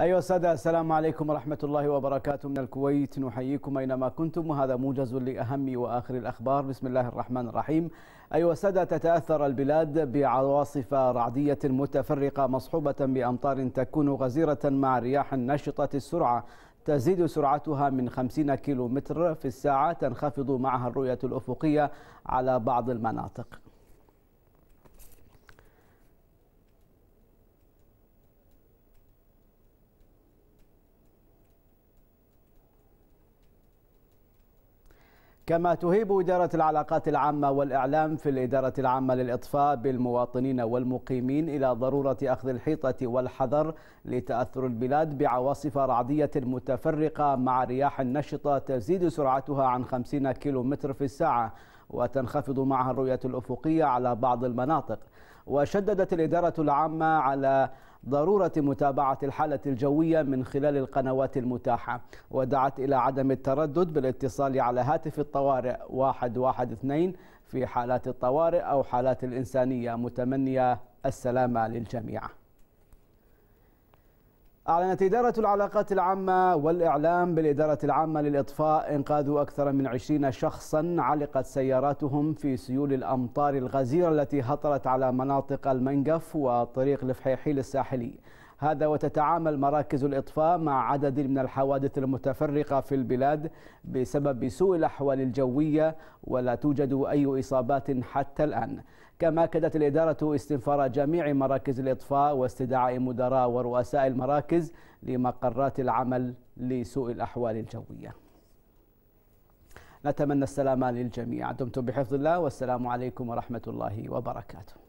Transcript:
أيها السادة السلام عليكم ورحمة الله وبركاته من الكويت نحييكم أينما كنتم وهذا موجز لأهم وآخر الأخبار بسم الله الرحمن الرحيم أيها السادة تتأثر البلاد بعواصف رعدية متفرقة مصحوبة بأمطار تكون غزيرة مع رياح نشطة السرعة تزيد سرعتها من 50 كيلومتر في الساعة تنخفض معها الرؤية الأفقية على بعض المناطق كما تهيب إدارة العلاقات العامة والإعلام في الإدارة العامة للإطفاء بالمواطنين والمقيمين إلى ضرورة أخذ الحيطة والحذر لتأثر البلاد بعواصف رعدية متفرقة مع رياح نشطة تزيد سرعتها عن 50 كيلومتر في الساعة وتنخفض معها الرؤية الأفقية على بعض المناطق وشددت الإدارة العامة على ضرورة متابعة الحالة الجوية من خلال القنوات المتاحة ودعت إلى عدم التردد بالاتصال على هاتف الطوارئ 112 في حالات الطوارئ أو حالات الإنسانية متمنية السلامة للجميع أعلنت إدارة العلاقات العامة والإعلام بالإدارة العامة للإطفاء إنقاذ أكثر من عشرين شخصا علقت سياراتهم في سيول الأمطار الغزيرة التي هطلت على مناطق المنقف وطريق الفحيحيل الساحلي هذا وتتعامل مراكز الإطفاء مع عدد من الحوادث المتفرقة في البلاد بسبب سوء الأحوال الجوية ولا توجد أي إصابات حتى الآن كما أكدت الإدارة استنفار جميع مراكز الإطفاء واستدعاء مدراء ورؤساء المراكز لمقرات العمل لسوء الأحوال الجوية نتمنى السلامة للجميع دمتم بحفظ الله والسلام عليكم ورحمة الله وبركاته